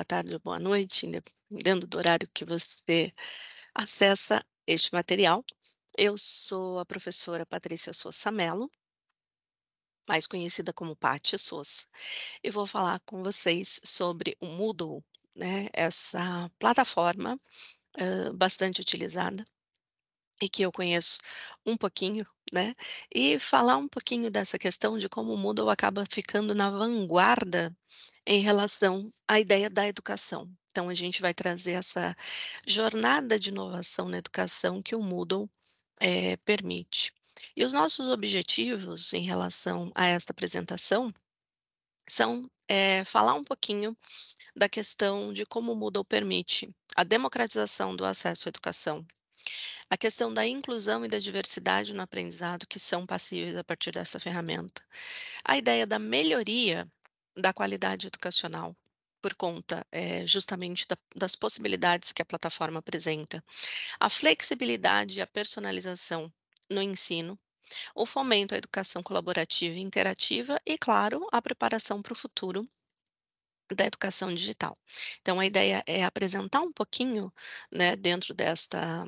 boa tarde ou boa noite, dependendo do horário que você acessa este material. Eu sou a professora Patrícia Sousa Mello, mais conhecida como Paty Sousa, e vou falar com vocês sobre o Moodle, né, essa plataforma uh, bastante utilizada e que eu conheço um pouquinho, né? E falar um pouquinho dessa questão de como o Moodle acaba ficando na vanguarda em relação à ideia da educação. Então, a gente vai trazer essa jornada de inovação na educação que o Moodle é, permite. E os nossos objetivos em relação a esta apresentação são é, falar um pouquinho da questão de como o Moodle permite a democratização do acesso à educação a questão da inclusão e da diversidade no aprendizado, que são passíveis a partir dessa ferramenta. A ideia da melhoria da qualidade educacional, por conta é, justamente da, das possibilidades que a plataforma apresenta, a flexibilidade e a personalização no ensino, o fomento à educação colaborativa e interativa e, claro, a preparação para o futuro da educação digital. Então, a ideia é apresentar um pouquinho, né, dentro desta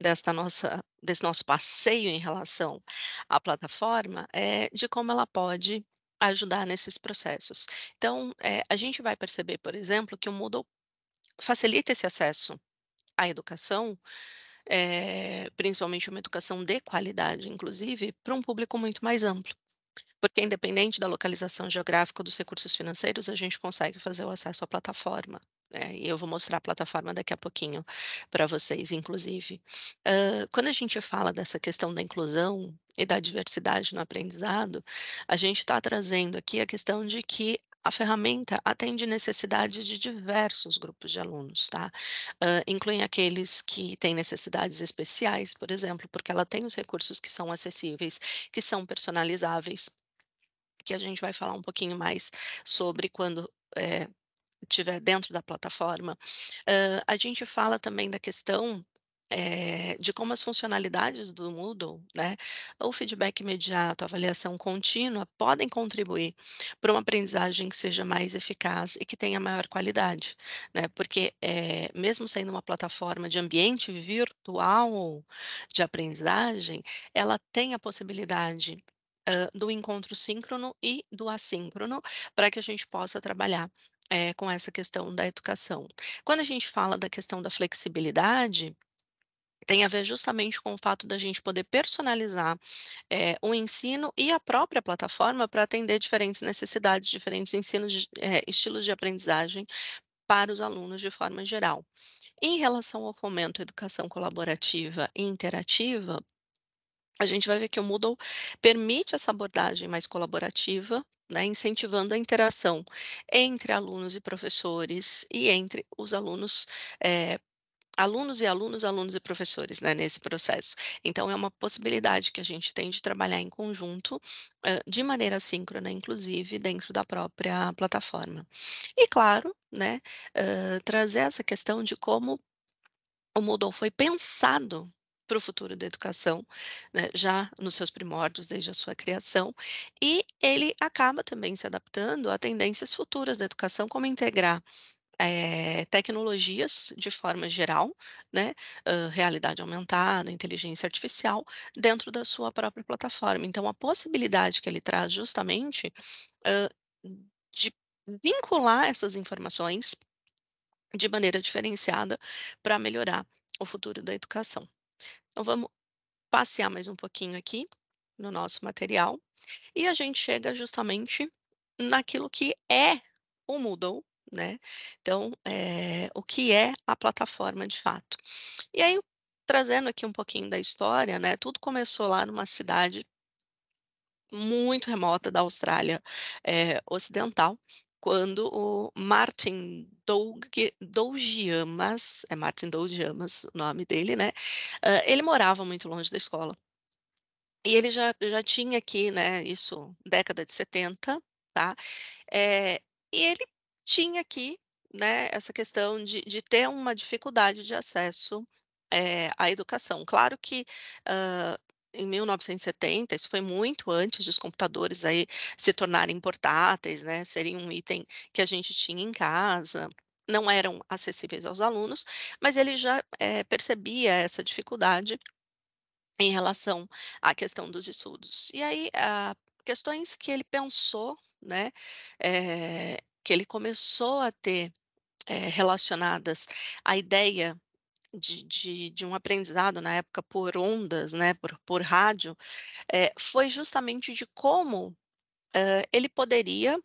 desta nossa, desse nosso passeio em relação à plataforma é de como ela pode ajudar nesses processos. Então, é, a gente vai perceber, por exemplo, que o Moodle facilita esse acesso à educação, é, principalmente uma educação de qualidade, inclusive, para um público muito mais amplo. Porque, independente da localização geográfica dos recursos financeiros, a gente consegue fazer o acesso à plataforma. É, e eu vou mostrar a plataforma daqui a pouquinho para vocês, inclusive. Uh, quando a gente fala dessa questão da inclusão e da diversidade no aprendizado, a gente está trazendo aqui a questão de que a ferramenta atende necessidades de diversos grupos de alunos, tá? Uh, incluem aqueles que têm necessidades especiais, por exemplo, porque ela tem os recursos que são acessíveis, que são personalizáveis, que a gente vai falar um pouquinho mais sobre quando é, tiver dentro da plataforma. Uh, a gente fala também da questão é, de como as funcionalidades do Moodle, né, o feedback imediato, a avaliação contínua, podem contribuir para uma aprendizagem que seja mais eficaz e que tenha maior qualidade, né, porque é, mesmo sendo uma plataforma de ambiente virtual de aprendizagem, ela tem a possibilidade uh, do encontro síncrono e do assíncrono para que a gente possa trabalhar é, com essa questão da educação. Quando a gente fala da questão da flexibilidade, tem a ver justamente com o fato da gente poder personalizar é, o ensino e a própria plataforma para atender diferentes necessidades, diferentes ensinos, de, é, estilos de aprendizagem para os alunos de forma geral. Em relação ao fomento à educação colaborativa e interativa, a gente vai ver que o Moodle permite essa abordagem mais colaborativa, né, incentivando a interação entre alunos e professores e entre os alunos é, alunos e alunos, alunos e professores né, nesse processo. Então, é uma possibilidade que a gente tem de trabalhar em conjunto, eh, de maneira síncrona, inclusive, dentro da própria plataforma. E, claro, né, eh, trazer essa questão de como o Moodle foi pensado para o futuro da educação, né, já nos seus primórdios, desde a sua criação, e ele acaba também se adaptando a tendências futuras da educação, como integrar é, tecnologias de forma geral, né, uh, realidade aumentada, inteligência artificial, dentro da sua própria plataforma. Então, a possibilidade que ele traz justamente uh, de vincular essas informações de maneira diferenciada para melhorar o futuro da educação. Então, vamos passear mais um pouquinho aqui no nosso material e a gente chega justamente naquilo que é o Moodle, né? Então, é, o que é a plataforma de fato. E aí, trazendo aqui um pouquinho da história, né? Tudo começou lá numa cidade muito remota da Austrália é, Ocidental, quando o Martin Doug, Dougiamas, é Martin Dougiamas o nome dele, né? Uh, ele morava muito longe da escola. E ele já, já tinha aqui, né, isso, década de 70, tá? É, e ele tinha aqui, né, essa questão de, de ter uma dificuldade de acesso é, à educação. Claro que uh, em 1970, isso foi muito antes dos computadores aí se tornarem portáteis, né, serem um item que a gente tinha em casa, não eram acessíveis aos alunos, mas ele já é, percebia essa dificuldade em relação à questão dos estudos. E aí, a, questões que ele pensou, né, é, que ele começou a ter é, relacionadas à ideia de, de, de, um aprendizado na época por ondas, né, por, por rádio, é, foi justamente de como uh, ele poderia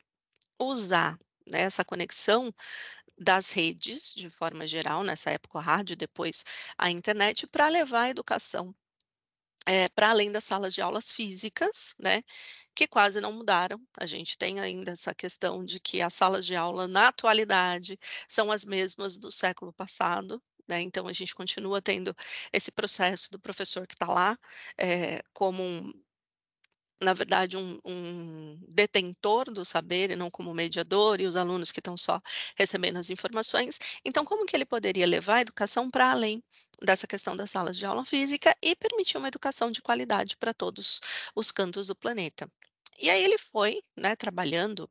usar né, essa conexão das redes, de forma geral, nessa época o rádio, depois a internet, para levar a educação é, eh, para além das salas de aulas físicas, né, que quase não mudaram. A gente tem ainda essa questão de que as salas de aula na atualidade são as mesmas do século passado, né? Então, a gente continua tendo esse processo do professor que está lá é, como um, na verdade, um, um, detentor do saber e não como mediador, e os alunos que estão só recebendo as informações. Então, como que ele poderia levar a educação para além dessa questão das salas de aula física e permitir uma educação de qualidade para todos os cantos do planeta? E aí ele foi, né, trabalhando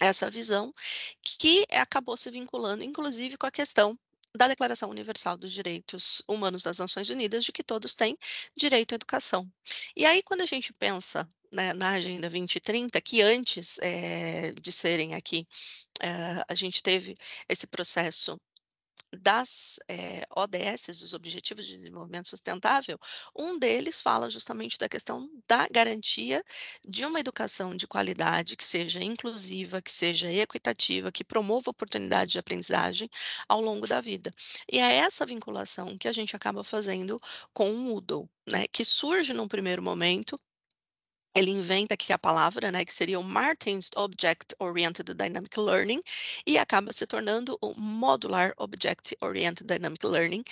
essa visão que acabou se vinculando, inclusive, com a questão da Declaração Universal dos Direitos Humanos das Nações Unidas, de que todos têm direito à educação. E aí, quando a gente pensa né, na Agenda 2030, que antes é, de serem aqui, é, a gente teve esse processo das é, eh, ODS, dos Objetivos de Desenvolvimento Sustentável, um deles fala justamente da questão da garantia de uma educação de qualidade que seja inclusiva, que seja equitativa, que promova oportunidades de aprendizagem ao longo da vida. E é essa vinculação que a gente acaba fazendo com o Moodle, né, que surge num primeiro momento ele inventa aqui a palavra, né, que seria o Martin's Object Oriented Dynamic Learning, e acaba se tornando o Modular Object Oriented Dynamic Learning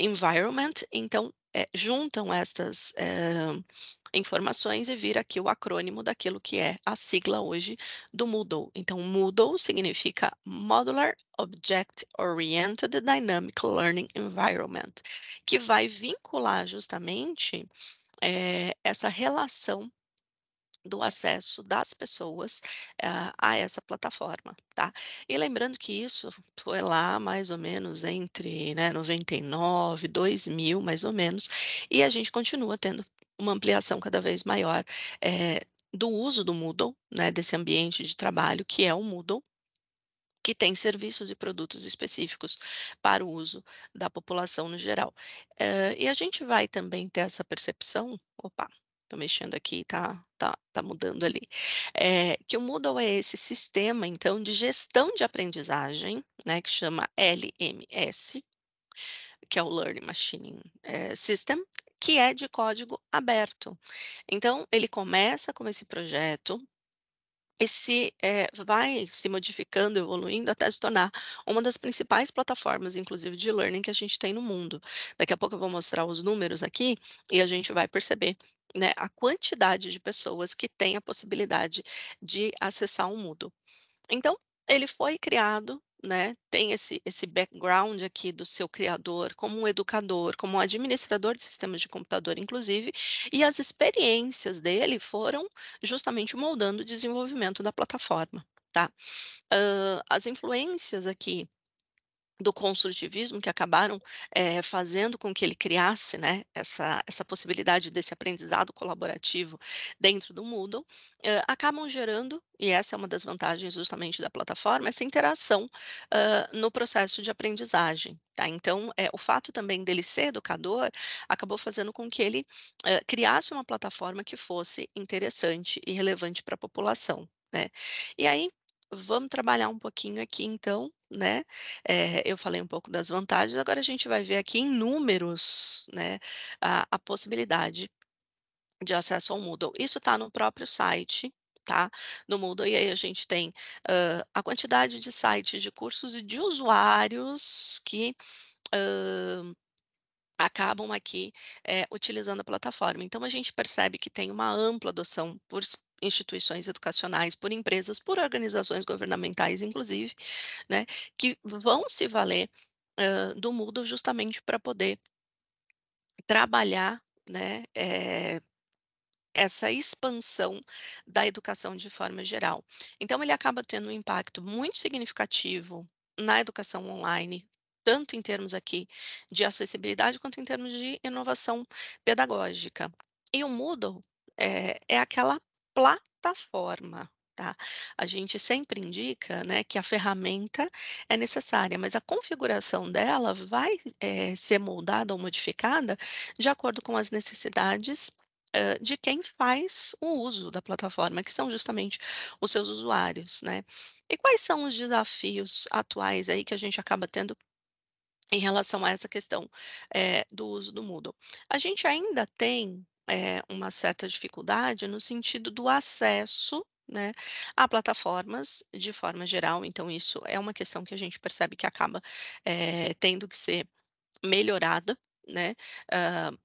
Environment. Então, é, juntam estas é, informações e vira aqui o acrônimo daquilo que é a sigla hoje do Moodle. Então, Moodle significa Modular Object Oriented Dynamic Learning Environment, que vai vincular justamente é, essa relação do acesso das pessoas uh, a essa plataforma, tá? E lembrando que isso foi lá mais ou menos entre né, 99, 2000, mais ou menos, e a gente continua tendo uma ampliação cada vez maior é, do uso do Moodle, né, desse ambiente de trabalho que é o Moodle, que tem serviços e produtos específicos para o uso da população no geral. Uh, e a gente vai também ter essa percepção, opa, estou mexendo aqui, tá, tá, tá mudando ali. É, que o Moodle é esse sistema, então, de gestão de aprendizagem, né, que chama LMS, que é o Learning Machine eh, System, que é de código aberto. Então, ele começa com esse projeto, e é, vai se modificando, evoluindo até se tornar uma das principais plataformas, inclusive de learning que a gente tem no mundo. Daqui a pouco eu vou mostrar os números aqui e a gente vai perceber né, a quantidade de pessoas que tem a possibilidade de acessar um Moodle. Então, ele foi criado né, tem esse, esse background aqui do seu criador, como um educador, como um administrador de sistemas de computador, inclusive, e as experiências dele foram justamente moldando o desenvolvimento da plataforma. Tá? Uh, as influências aqui do construtivismo que acabaram é, fazendo com que ele criasse né, essa, essa possibilidade desse aprendizado colaborativo dentro do Moodle, é, acabam gerando, e essa é uma das vantagens justamente da plataforma, essa interação ah, no processo de aprendizagem. Tá? Então, é, o fato também dele ser educador acabou fazendo com que ele eh, criasse uma plataforma que fosse interessante e relevante para a população. Né? E aí, vamos trabalhar um pouquinho aqui então, né? É, eu falei um pouco das vantagens, agora a gente vai ver aqui em números, né, a, a possibilidade de acesso ao Moodle. Isso está no próprio site, tá? No Moodle, e aí a gente tem uh, a quantidade de sites de cursos e de usuários que uh, acabam aqui eh, utilizando a plataforma. Então, a gente percebe que tem uma ampla adoção por, instituições educacionais, por empresas, por organizações governamentais, inclusive, né, que vão se valer uh, do Moodle justamente para poder trabalhar né, é, essa expansão da educação de forma geral. Então, ele acaba tendo um impacto muito significativo na educação online, tanto em termos aqui de acessibilidade quanto em termos de inovação pedagógica. E o Moodle é, é aquela plataforma. Tá? A gente sempre indica né, que a ferramenta é necessária, mas a configuração dela vai é, ser moldada ou modificada de acordo com as necessidades eh, de quem faz o uso da plataforma, que são justamente os seus usuários. Né? E quais são os desafios atuais aí que a gente acaba tendo em relação a essa questão é, do uso do Moodle? A gente ainda tem é, uma certa dificuldade no sentido do acesso né, a plataformas de forma geral. Então, isso é uma questão que a gente percebe que acaba é, tendo que ser melhorada, né, uh,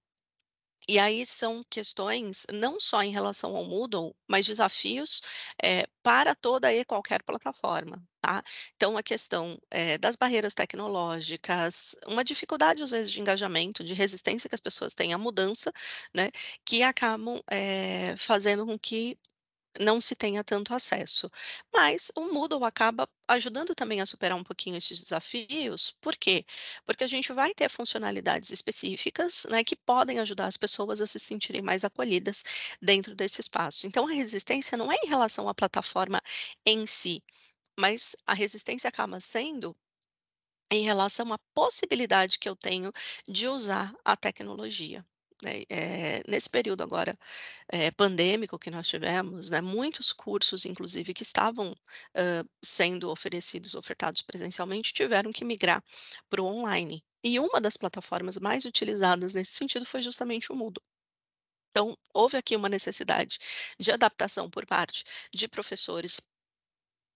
e aí são questões não só em relação ao Moodle, mas desafios é, para toda e qualquer plataforma. Tá? Então, a questão é, das barreiras tecnológicas, uma dificuldade, às vezes, de engajamento, de resistência que as pessoas têm à mudança, né, que acabam é, fazendo com que não se tenha tanto acesso. Mas o Moodle acaba ajudando também a superar um pouquinho esses desafios. Por quê? Porque a gente vai ter funcionalidades específicas, né, que podem ajudar as pessoas a se sentirem mais acolhidas dentro desse espaço. Então a resistência não é em relação à plataforma em si, mas a resistência acaba sendo em relação à possibilidade que eu tenho de usar a tecnologia. Né? É, nesse período agora é, pandêmico que nós tivemos, né, muitos cursos, inclusive, que estavam uh, sendo oferecidos, ofertados presencialmente, tiveram que migrar para o online. E uma das plataformas mais utilizadas nesse sentido foi justamente o Moodle. Então, houve aqui uma necessidade de adaptação por parte de professores,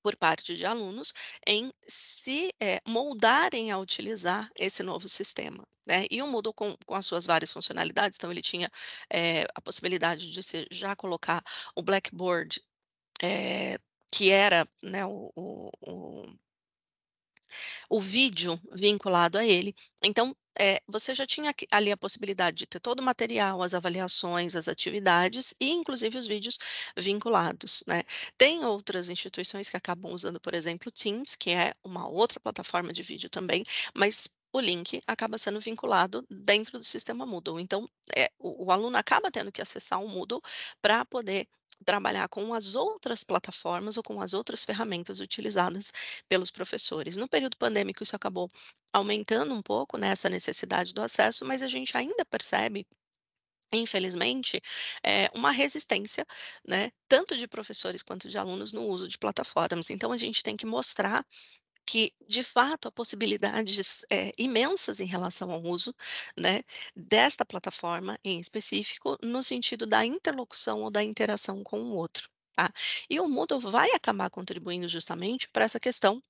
por parte de alunos, em se é, moldarem a utilizar esse novo sistema. Né? E um Moodle com, com, as suas várias funcionalidades, então ele tinha é, a possibilidade de você já colocar o Blackboard, é, que era né, o, o, o, o, vídeo vinculado a ele. Então, é, você já tinha ali a possibilidade de ter todo o material, as avaliações, as atividades e, inclusive, os vídeos vinculados. Né? Tem outras instituições que acabam usando, por exemplo, o Teams, que é uma outra plataforma de vídeo também, mas o link acaba sendo vinculado dentro do sistema Moodle. Então, é, o, o, aluno acaba tendo que acessar o Moodle para poder trabalhar com as outras plataformas ou com as outras ferramentas utilizadas pelos professores. No período pandêmico, isso acabou aumentando um pouco nessa né, necessidade do acesso, mas a gente ainda percebe infelizmente, é uma resistência, né, tanto de professores quanto de alunos no uso de plataformas. Então, a gente tem que mostrar que, de fato, há possibilidades é, imensas em relação ao uso né, desta plataforma em específico, no sentido da interlocução ou da interação com o outro. Tá? E o Moodle vai acabar contribuindo justamente para essa questão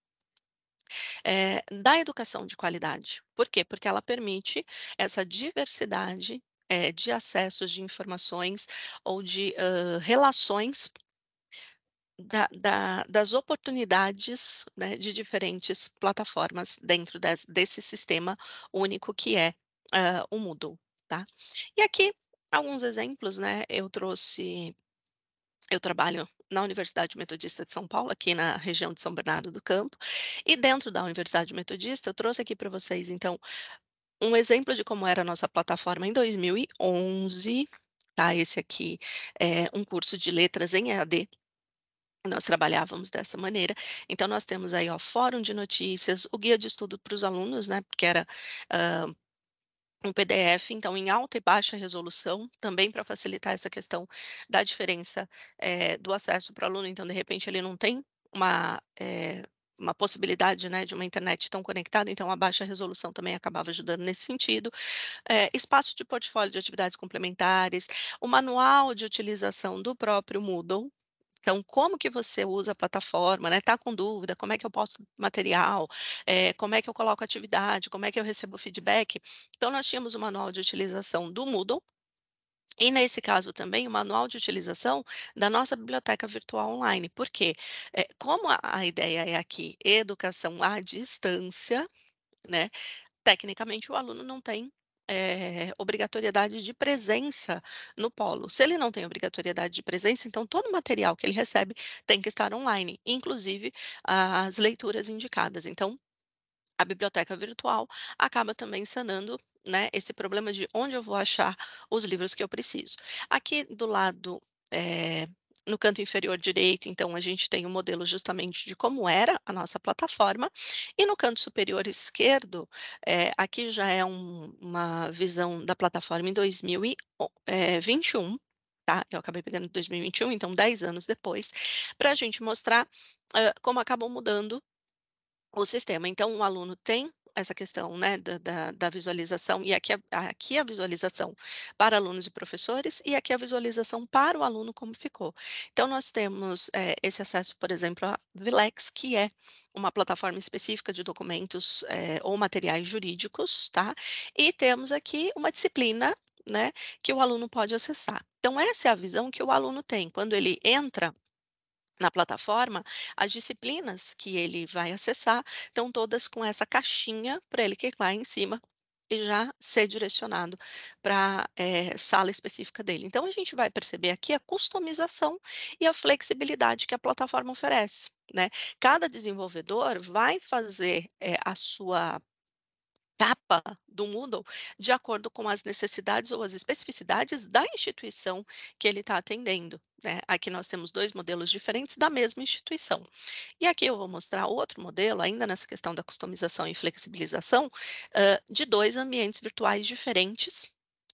é, da educação de qualidade. Por quê? Porque ela permite essa diversidade é, de acessos de informações ou de uh, relações da, da, das oportunidades né, de diferentes plataformas dentro das, desse sistema único que é uh, o Moodle. Tá? E aqui, alguns exemplos, né? Eu trouxe. Eu trabalho na Universidade Metodista de São Paulo, aqui na região de São Bernardo do Campo, e dentro da Universidade Metodista, eu trouxe aqui para vocês, então, um exemplo de como era a nossa plataforma em 2011, tá? Esse aqui é um curso de letras em EAD nós trabalhávamos dessa maneira. Então, nós temos aí o fórum de notícias, o guia de estudo para os alunos, né? que era uh, um PDF, então em alta e baixa resolução, também para facilitar essa questão da diferença é, do acesso para o aluno. Então, de repente, ele não tem uma, é, uma possibilidade né, de uma internet tão conectada, então a baixa resolução também acabava ajudando nesse sentido. É, espaço de portfólio de atividades complementares, o manual de utilização do próprio Moodle, então, como que você usa a plataforma, né? Tá com dúvida? Como é que eu posto material? É, como é que eu coloco atividade? Como é que eu recebo feedback? Então, nós tínhamos o manual de utilização do Moodle, e nesse caso também o manual de utilização da nossa biblioteca virtual online, porque eh, é, como a, a ideia é aqui educação à distância, né? Tecnicamente o aluno não tem é, obrigatoriedade de presença no polo. Se ele não tem obrigatoriedade de presença, então todo o material que ele recebe tem que estar online, inclusive as leituras indicadas. Então, a biblioteca virtual acaba também sanando né, esse problema de onde eu vou achar os livros que eu preciso. Aqui do lado é, no canto inferior direito, então, a gente tem o um modelo justamente de como era a nossa plataforma, e no canto superior esquerdo, é, aqui já é um, uma visão da plataforma em 2021, eh, Tá? Eu acabei pegando 2021, então 10 anos depois, para a gente mostrar uh, como acabou mudando o sistema. Então, o aluno tem essa questão né, da, da, da, visualização, e aqui a, aqui a visualização para alunos e professores, e aqui a visualização para o aluno, como ficou. Então, nós temos é, esse acesso, por exemplo, a Vilex, que é uma plataforma específica de documentos é, ou materiais jurídicos, tá? E temos aqui uma disciplina né, que o aluno pode acessar. Então, essa é a visão que o aluno tem. Quando ele entra na plataforma, as disciplinas que ele vai acessar estão todas com essa caixinha para ele clicar em cima e já ser direcionado para é, eh, sala específica dele. Então a gente vai perceber aqui a customização e a flexibilidade que a plataforma oferece. Né? Cada desenvolvedor vai fazer é, a sua capa do Moodle de acordo com as necessidades ou as especificidades da instituição que ele está atendendo. Né? Aqui nós temos dois modelos diferentes da mesma instituição. E aqui eu vou mostrar outro modelo, ainda nessa questão da customização e flexibilização, uh, de dois ambientes virtuais diferentes.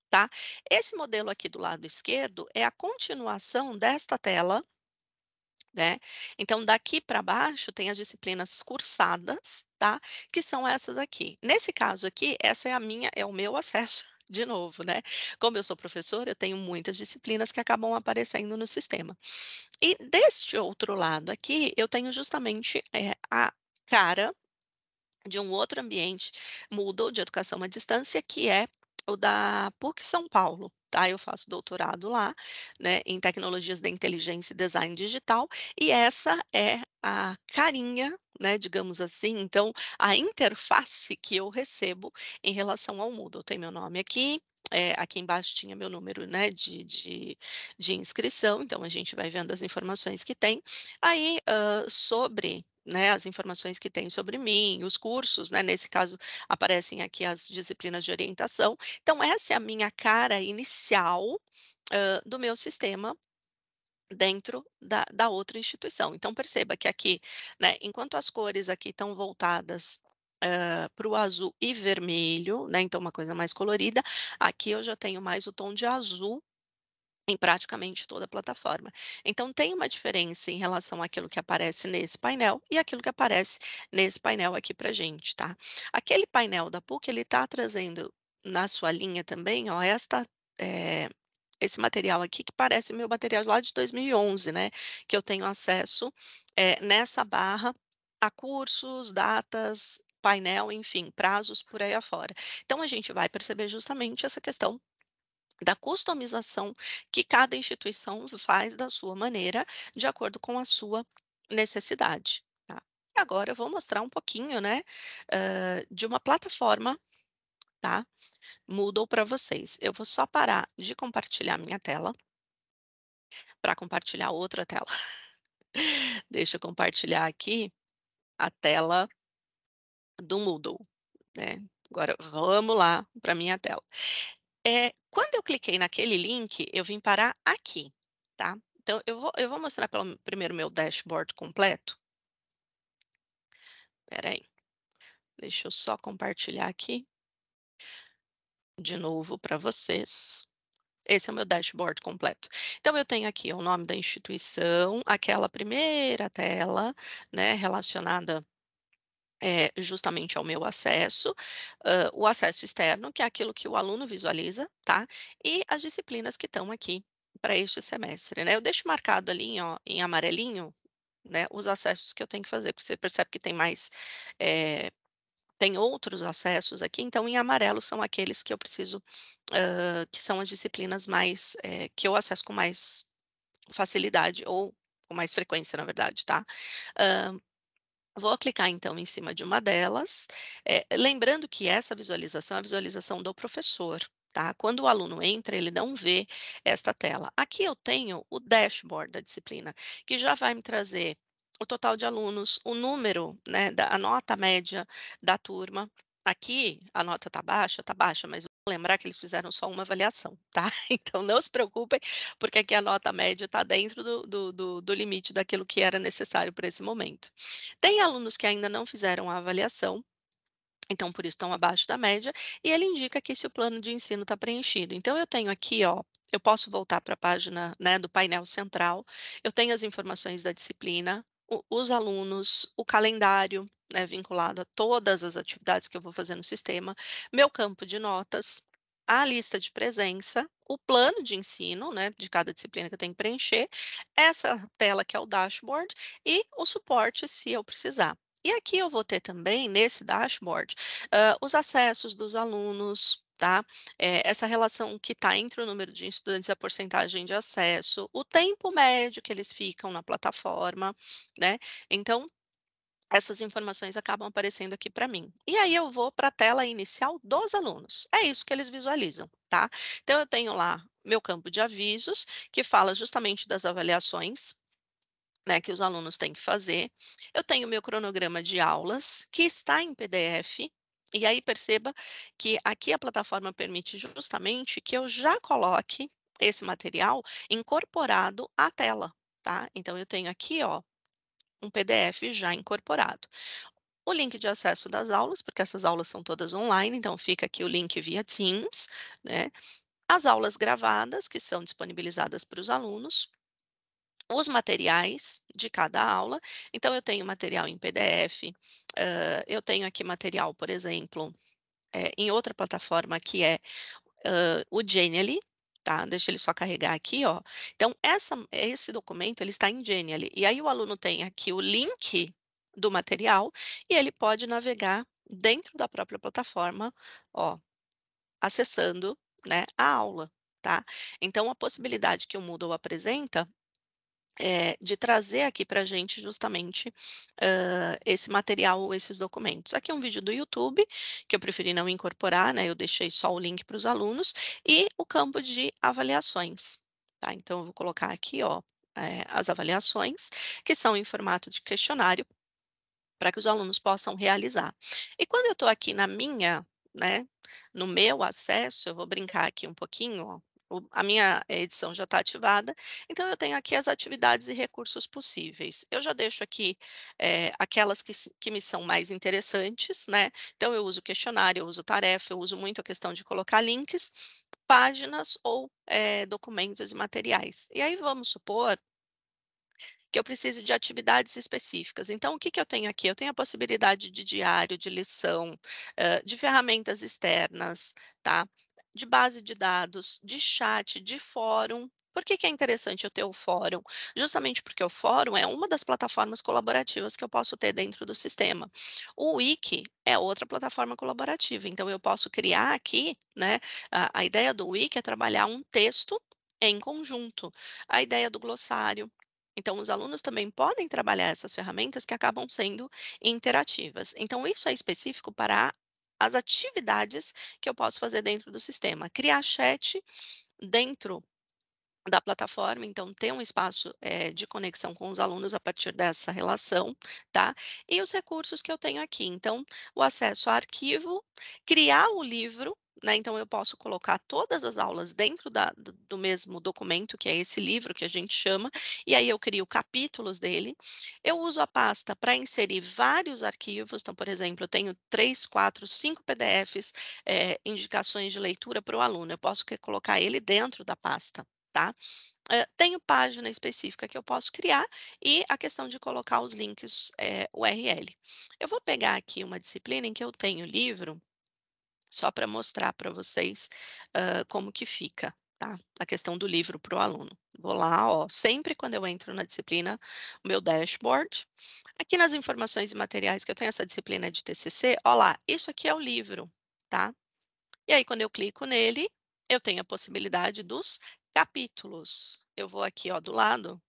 Tá? Esse modelo aqui do lado esquerdo é a continuação desta tela, né? Então, daqui para baixo tem as disciplinas cursadas, tá? Que são essas aqui. Nesse caso aqui, essa é a minha, é o meu acesso de novo, né? Como eu sou professora, eu tenho muitas disciplinas que acabam aparecendo no sistema. E deste outro lado aqui, eu tenho justamente é, a cara de um outro ambiente Moodle de educação à distância, que é da PUC São Paulo. Tá, eu faço doutorado lá, né, em tecnologias da inteligência e design digital, e essa é a carinha, né, digamos assim, então a interface que eu recebo em relação ao Moodle. Tem meu nome aqui, é, aqui embaixo tinha meu número né, de, de, de, inscrição, então a gente vai vendo as informações que tem. Aí, uh, sobre né, as informações que tem sobre mim, os cursos, né, nesse caso aparecem aqui as disciplinas de orientação. Então, essa é a minha cara inicial uh, do meu sistema dentro da, da, outra instituição. Então, perceba que aqui, né, enquanto as cores aqui estão voltadas uh, para o azul e vermelho, né, então uma coisa mais colorida, aqui eu já tenho mais o tom de azul em praticamente toda a plataforma. Então, tem uma diferença em relação àquilo que aparece nesse painel e aquilo que aparece nesse painel aqui para gente, tá? Aquele painel da PUC, ele está trazendo na sua linha também, ó, esta... É, esse material aqui, que parece meu material lá de 2011, né? Que eu tenho acesso é, nessa barra a cursos, datas, painel, enfim, prazos por aí afora. Então, a gente vai perceber justamente essa questão da customização que cada instituição faz da sua maneira, de acordo com a sua necessidade. Tá? E agora eu vou mostrar um pouquinho né, uh, de uma plataforma tá? Moodle para vocês. Eu vou só parar de compartilhar minha tela para compartilhar outra tela. Deixa eu compartilhar aqui a tela do Moodle. Né? Agora, vamos lá para minha tela. É, quando eu cliquei naquele link, eu vim parar aqui, tá? Então, eu vou, eu vou mostrar pelo, primeiro meu dashboard completo. Espera aí. Deixa eu só compartilhar aqui de novo para vocês. Esse é o meu dashboard completo. Então, eu tenho aqui o nome da instituição, aquela primeira tela, né, relacionada é, justamente ao meu acesso, uh, o acesso externo, que é aquilo que o aluno visualiza, tá? E as disciplinas que estão aqui para este semestre, né? Eu deixo marcado ali ó, em amarelinho, né, os acessos que eu tenho que fazer, porque você percebe que tem mais, é, tem outros acessos aqui, então em amarelo são aqueles que eu preciso, uh, que são as disciplinas mais, é, que eu acesso com mais facilidade, ou com mais frequência, na verdade, tá? Uh, Vou clicar então em cima de uma delas, é, lembrando que essa visualização é a visualização do professor, Tá? Quando o aluno entra, ele não vê esta tela. Aqui eu tenho o dashboard da disciplina, que já vai me trazer o total de alunos, o número, né, da, a nota média da turma, Aqui a nota está baixa, está baixa, mas lembrar que eles fizeram só uma avaliação, tá? Então não se preocupem, porque aqui a nota média está dentro do, do, do, do, limite daquilo que era necessário para esse momento. Tem alunos que ainda não fizeram a avaliação, então por isso estão abaixo da média, e ele indica que se o plano de ensino está preenchido. Então eu tenho aqui, ó, eu posso voltar para a página né, do painel central, eu tenho as informações da disciplina, os alunos, o calendário, né, vinculado a todas as atividades que eu vou fazer no sistema, meu campo de notas, a lista de presença, o plano de ensino, né, de cada disciplina que eu tenho que preencher, essa tela que é o dashboard e o suporte se eu precisar. E aqui eu vou ter também, nesse dashboard, uh, os acessos dos alunos, tá? É, essa relação que está entre o número de estudantes e a porcentagem de acesso, o tempo médio que eles ficam na plataforma, né? Então, essas informações acabam aparecendo aqui para mim. E aí eu vou para a tela inicial dos alunos. É isso que eles visualizam, tá? Então eu tenho lá meu campo de avisos, que fala justamente das avaliações, né, que os alunos têm que fazer. Eu tenho meu cronograma de aulas, que está em PDF, e aí perceba que aqui a plataforma permite justamente que eu já coloque esse material incorporado à tela, tá? Então eu tenho aqui, ó, um PDF já incorporado. O link de acesso das aulas, porque essas aulas são todas online, então fica aqui o link via Teams, né? As aulas gravadas, que são disponibilizadas para os alunos, os materiais de cada aula. Então, eu tenho material em PDF, uh, eh, eu tenho aqui material, por exemplo, é, em outra plataforma que é uh, o Genially, tá? Deixa ele só carregar aqui, ó. Então, essa, esse documento, ele está em Genially. E aí o aluno tem aqui o link do material e ele pode navegar dentro da própria plataforma, ó, acessando, né, a aula, tá? Então, a possibilidade que o Moodle apresenta é, de trazer aqui para a gente justamente uh, esse material, esses documentos. Aqui é um vídeo do YouTube, que eu preferi não incorporar, né? Eu deixei só o link para os alunos, e o campo de avaliações. Tá? Então, eu vou colocar aqui ó, é, as avaliações, que são em formato de questionário, para que os alunos possam realizar. E quando eu estou aqui na minha, né, no meu acesso, eu vou brincar aqui um pouquinho, ó, a minha eh, edição já está ativada, então eu tenho aqui as atividades e recursos possíveis. Eu já deixo aqui é, aquelas que, que me são mais interessantes, né? Então eu uso questionário, eu uso tarefa, eu uso muito a questão de colocar links, páginas ou é, documentos e materiais. E aí vamos supor que eu precise de atividades específicas. Então, o que, que eu tenho aqui? Eu tenho a possibilidade de diário, de lição, de ferramentas externas, tá? de base de dados, de chat, de fórum. Por que, que é interessante eu ter o fórum? Justamente porque o fórum é uma das plataformas colaborativas que eu posso ter dentro do sistema. O Wiki é outra plataforma colaborativa, então eu posso criar aqui, né? A, a ideia do Wiki é trabalhar um texto em conjunto. A ideia do glossário, então, os alunos também podem trabalhar essas ferramentas que acabam sendo interativas. Então, isso é específico para as atividades que eu posso fazer dentro do sistema. Criar chat dentro da plataforma, então ter um espaço é, de conexão com os alunos a partir dessa relação, tá? E os recursos que eu tenho aqui, então o acesso a arquivo, criar o livro né? Então eu posso colocar todas as aulas dentro da, do mesmo documento, que é esse livro que a gente chama, e aí eu crio capítulos dele. Eu uso a pasta para inserir vários arquivos, então, por exemplo, eu tenho três, quatro, cinco PDFs, é, eh, indicações de leitura para o aluno, eu posso colocar ele dentro da pasta tá? Eh, tenho página específica que eu posso criar e a questão de colocar os links é, eh, URL. Eu vou pegar aqui uma disciplina em que eu tenho livro só para mostrar para vocês uh, como que fica. Tá? A questão do livro para o aluno. Vou lá, ó, sempre quando eu entro na disciplina, o meu dashboard. Aqui nas informações e materiais que eu tenho essa disciplina é de TCC, ó lá, isso aqui é o livro, tá? E aí, quando eu clico nele, eu tenho a possibilidade dos capítulos. Eu vou aqui, ó, do lado,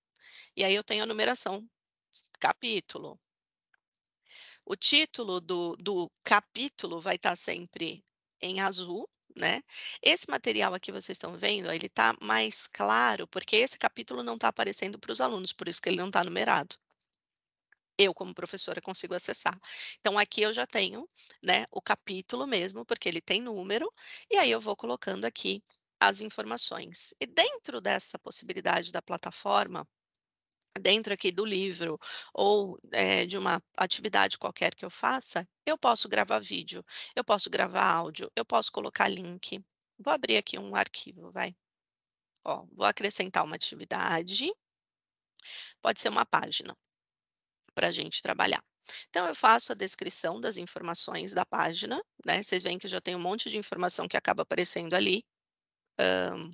e aí eu tenho a numeração, capítulo. O título do, do capítulo vai estar tá sempre em azul, né? Esse material aqui vocês estão vendo, ele está mais claro, porque esse capítulo não está aparecendo para os alunos, por isso que ele não está numerado. Eu, como professora, consigo acessar. Então, aqui eu já tenho né, o capítulo mesmo, porque ele tem número, e aí eu vou colocando aqui as informações. E dentro dessa possibilidade da plataforma, dentro aqui do livro ou é, de uma atividade qualquer que eu faça, eu posso gravar vídeo, eu posso gravar áudio, eu posso colocar link. Vou abrir aqui um arquivo, vai. Ó, vou acrescentar uma atividade, pode ser uma página para a gente trabalhar. Então, eu faço a descrição das informações da página, né? Vocês veem que já tem um monte de informação que acaba aparecendo ali. Um,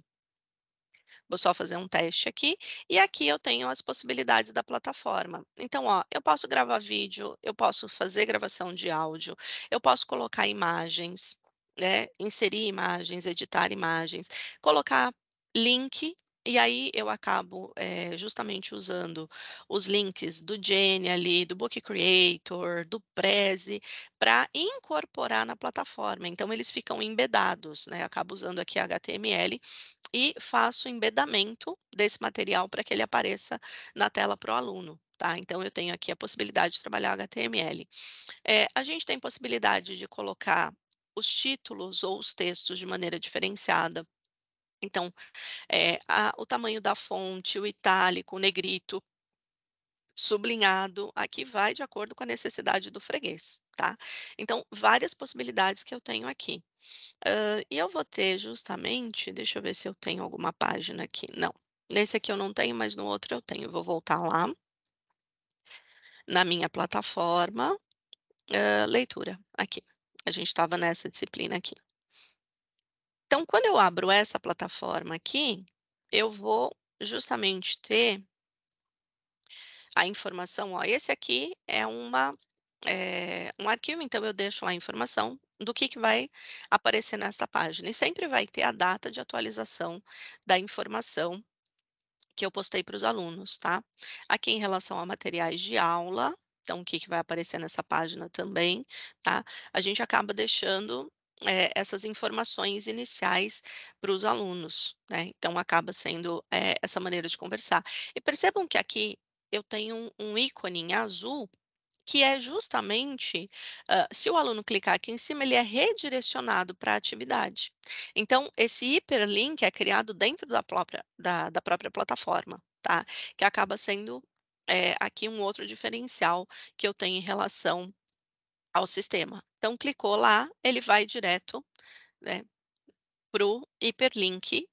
Vou só fazer um teste aqui. E aqui eu tenho as possibilidades da plataforma. Então, ó, eu posso gravar vídeo, eu posso fazer gravação de áudio, eu posso colocar imagens, né? Inserir imagens, editar imagens, colocar link e aí eu acabo é, justamente usando os links do ali, do Book Creator, do Prezi, para incorporar na plataforma. Então eles ficam embedados, né? acabo usando aqui HTML e faço embedamento desse material para que ele apareça na tela para o aluno. Tá? Então, eu tenho aqui a possibilidade de trabalhar HTML. É, eh, a gente tem possibilidade de colocar os títulos ou os textos de maneira diferenciada então, é, a, o tamanho da fonte, o itálico, o negrito, sublinhado, aqui vai de acordo com a necessidade do freguês, tá? Então, várias possibilidades que eu tenho aqui. Uh, e eu vou ter justamente, deixa eu ver se eu tenho alguma página aqui. Não, nesse aqui eu não tenho, mas no outro eu tenho. vou voltar lá na minha plataforma, uh, leitura, aqui. A gente estava nessa disciplina aqui. Então, quando eu abro essa plataforma aqui, eu vou justamente ter a informação, ó, esse aqui é uma é, um arquivo, então eu deixo lá a informação do que, que vai aparecer nesta página. E sempre vai ter a data de atualização da informação que eu postei para os alunos, tá? Aqui em relação a materiais de aula, então o que, que vai aparecer nessa página também, tá? A gente acaba deixando é, essas informações iniciais para os alunos, né? Então, acaba sendo é, essa maneira de conversar. E percebam que aqui eu tenho um, um ícone em azul que é justamente, uh, se o aluno clicar aqui em cima, ele é redirecionado para a atividade. Então, esse hiperlink é criado dentro da própria, da, da própria plataforma, tá? Que acaba sendo é, aqui um outro diferencial que eu tenho em relação ao sistema. Então, clicou lá, ele vai direto né, para o hiperlink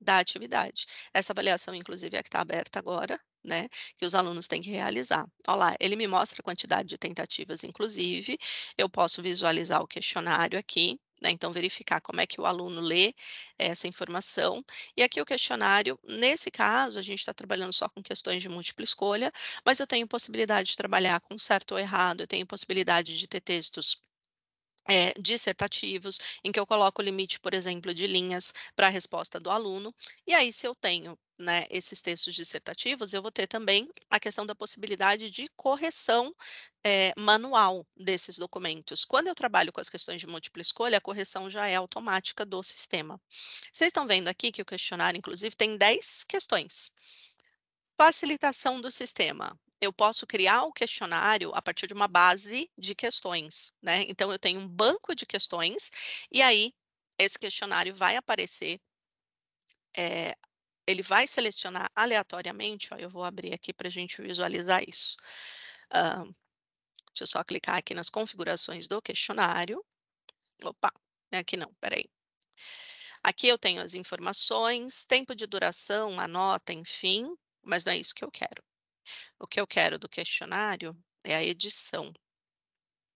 da atividade. Essa avaliação, inclusive, é que está aberta agora, né, que os alunos têm que realizar. Olha lá, ele me mostra a quantidade de tentativas, inclusive, eu posso visualizar o questionário aqui, né? Então, verificar como é que o aluno lê essa informação. E aqui o questionário, nesse caso, a gente está trabalhando só com questões de múltipla escolha, mas eu tenho possibilidade de trabalhar com certo ou errado, eu tenho possibilidade de ter textos é, dissertativos, em que eu coloco o limite, por exemplo, de linhas para a resposta do aluno. E aí, se eu tenho né, esses textos dissertativos, eu vou ter também a questão da possibilidade de correção é, manual desses documentos. Quando eu trabalho com as questões de múltipla escolha, a correção já é automática do sistema. Vocês estão vendo aqui que o questionário, inclusive, tem 10 questões. Facilitação do sistema eu posso criar o questionário a partir de uma base de questões, né? Então, eu tenho um banco de questões e aí esse questionário vai aparecer é, ele vai selecionar aleatoriamente, ó, eu vou abrir aqui para a gente visualizar isso. Uh, deixa eu só clicar aqui nas configurações do questionário. Opa, né, aqui não, peraí. Aqui eu tenho as informações, tempo de duração, a nota, enfim, mas não é isso que eu quero. O que eu quero do questionário é a edição.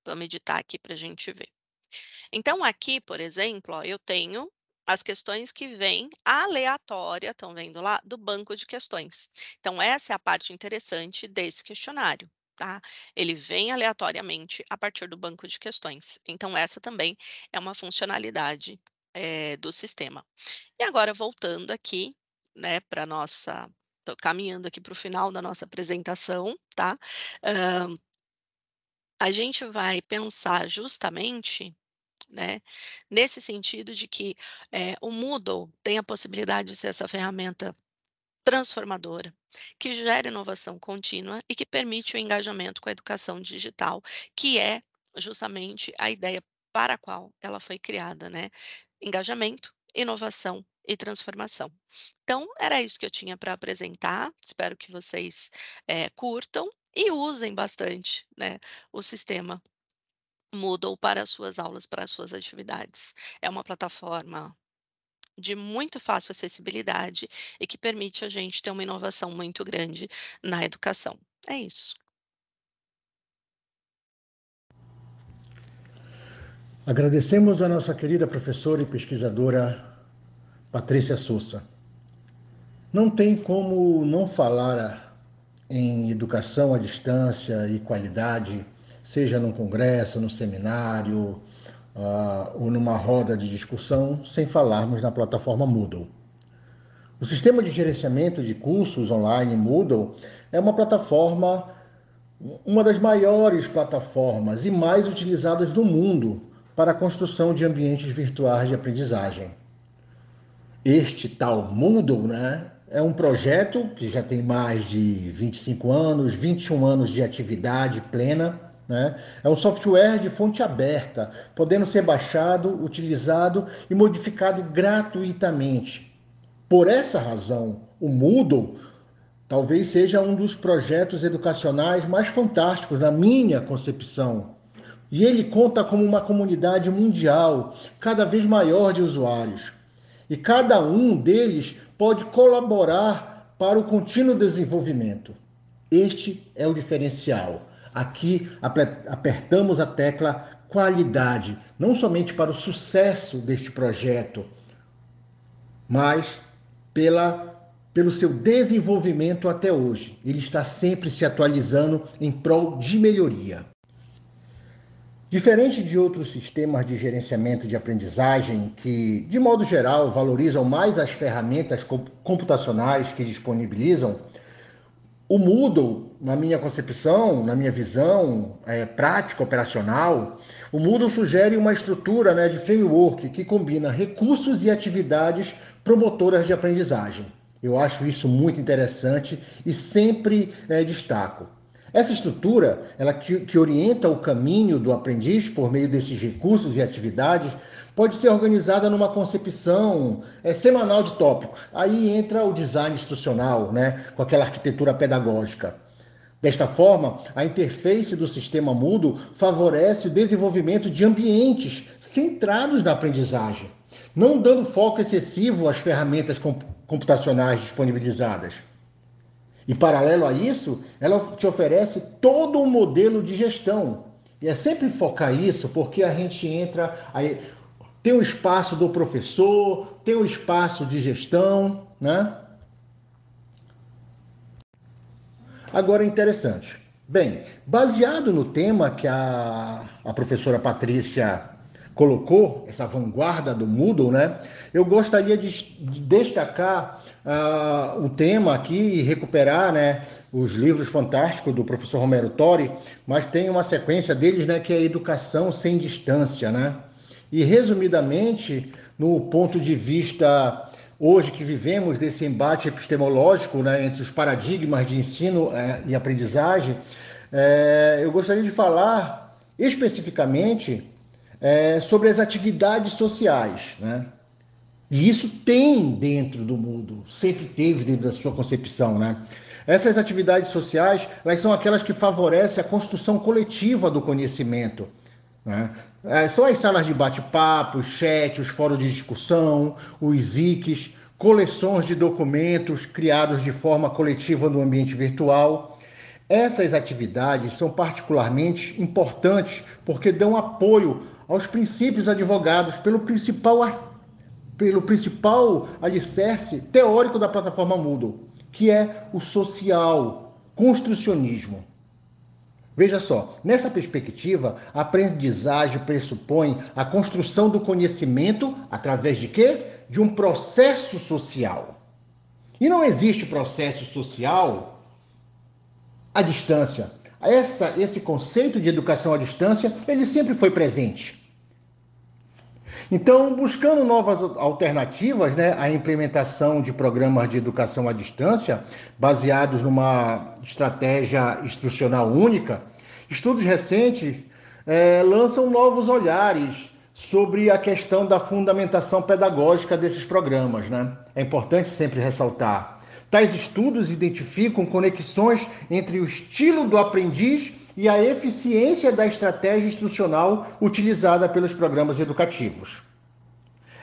Vamos editar aqui para a gente ver. Então, aqui, por exemplo, ó, eu tenho as questões que vêm aleatória, estão vendo lá, do banco de questões. Então, essa é a parte interessante desse questionário. Tá? Ele vem aleatoriamente a partir do banco de questões. Então, essa também é uma funcionalidade é, do sistema. E agora, voltando aqui, né, para nossa. Estou caminhando aqui para o final da nossa apresentação, tá? Uh, a gente vai pensar justamente né? Nesse sentido de que é, o Moodle tem a possibilidade de ser essa ferramenta transformadora, que gera inovação contínua e que permite o engajamento com a educação digital, que é justamente a ideia para a qual ela foi criada, né? Engajamento, inovação e transformação. Então, era isso que eu tinha para apresentar. Espero que vocês é, curtam e usem bastante né, o sistema Moodle para as suas aulas, para as suas atividades. É uma plataforma de muito fácil acessibilidade e que permite a gente ter uma inovação muito grande na educação. É isso. Agradecemos a nossa querida professora e pesquisadora Patrícia Souza. Não tem como não falar em educação à distância e qualidade seja num congresso, no seminário uh, ou numa roda de discussão, sem falarmos na plataforma Moodle. O sistema de gerenciamento de cursos online Moodle é uma plataforma, uma das maiores plataformas e mais utilizadas do mundo para a construção de ambientes virtuais de aprendizagem. Este tal Moodle, né, é um projeto que já tem mais de 25 anos, 21 anos de atividade plena né? É um software de fonte aberta, podendo ser baixado, utilizado e modificado gratuitamente. Por essa razão, o Moodle talvez seja um dos projetos educacionais mais fantásticos na minha concepção. E ele conta como uma comunidade mundial, cada vez maior de usuários. E cada um deles pode colaborar para o contínuo desenvolvimento. Este é o diferencial Aqui apertamos a tecla qualidade, não somente para o sucesso deste projeto, mas pela pelo seu desenvolvimento até hoje. Ele está sempre se atualizando em prol de melhoria. Diferente de outros sistemas de gerenciamento de aprendizagem que, de modo geral, valorizam mais as ferramentas computacionais que disponibilizam, o Moodle, na minha concepção, na minha visão é, prática, operacional, o Moodle sugere uma estrutura né, de framework que combina recursos e atividades promotoras de aprendizagem. Eu acho isso muito interessante e sempre é, destaco. Essa estrutura, ela que, que orienta o caminho do aprendiz por meio desses recursos e atividades, pode ser organizada numa concepção é, semanal de tópicos. Aí entra o design institucional, né, com aquela arquitetura pedagógica. Desta forma, a interface do sistema Moodle favorece o desenvolvimento de ambientes centrados na aprendizagem, não dando foco excessivo às ferramentas computacionais disponibilizadas. Em paralelo a isso, ela te oferece todo um modelo de gestão. E é sempre focar isso, porque a gente entra. Aí, tem o espaço do professor, tem o espaço de gestão, né? Agora, interessante. Bem, baseado no tema que a, a professora Patrícia colocou, essa vanguarda do Moodle, né? Eu gostaria de, de destacar uh, o tema aqui e recuperar né, os livros fantásticos do professor Romero Tori, mas tem uma sequência deles né, que é Educação Sem Distância. Né? E, resumidamente, no ponto de vista hoje que vivemos desse embate epistemológico né, entre os paradigmas de ensino é, e aprendizagem, é, eu gostaria de falar especificamente é, sobre as atividades sociais. Né? E isso tem dentro do mundo, sempre teve dentro da sua concepção, né? Essas atividades sociais, elas são aquelas que favorecem a construção coletiva do conhecimento. Né? É, são as salas de bate-papo, os chats, os fóruns de discussão, os ICs, coleções de documentos criados de forma coletiva no ambiente virtual. Essas atividades são particularmente importantes porque dão apoio aos princípios advogados pelo principal artigo pelo principal alicerce teórico da plataforma Moodle, que é o social construcionismo. Veja só, nessa perspectiva, a aprendizagem pressupõe a construção do conhecimento através de quê? De um processo social. E não existe processo social à distância. Essa, esse conceito de educação à distância, ele sempre foi presente. Então, buscando novas alternativas né, à implementação de programas de educação à distância, baseados numa estratégia instrucional única, estudos recentes é, lançam novos olhares sobre a questão da fundamentação pedagógica desses programas. Né? É importante sempre ressaltar. Tais estudos identificam conexões entre o estilo do aprendiz e a eficiência da estratégia instrucional utilizada pelos programas educativos.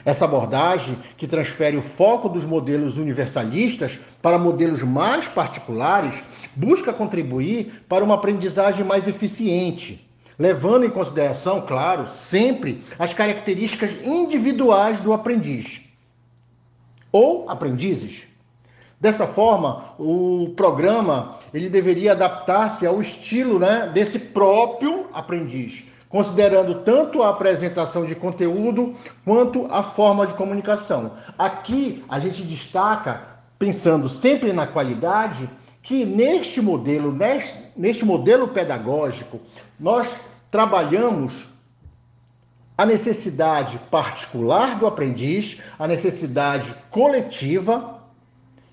Essa abordagem, que transfere o foco dos modelos universalistas para modelos mais particulares, busca contribuir para uma aprendizagem mais eficiente, levando em consideração, claro, sempre as características individuais do aprendiz ou aprendizes. Dessa forma, o programa ele deveria adaptar-se ao estilo né, desse próprio aprendiz, considerando tanto a apresentação de conteúdo quanto a forma de comunicação. Aqui a gente destaca, pensando sempre na qualidade, que neste modelo, neste, neste modelo pedagógico, nós trabalhamos a necessidade particular do aprendiz, a necessidade coletiva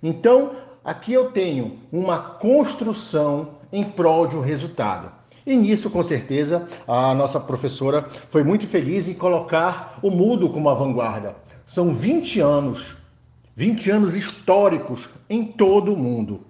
então, aqui eu tenho uma construção em prol de um resultado. E nisso, com certeza, a nossa professora foi muito feliz em colocar o mudo como a vanguarda. São 20 anos, 20 anos históricos em todo o mundo.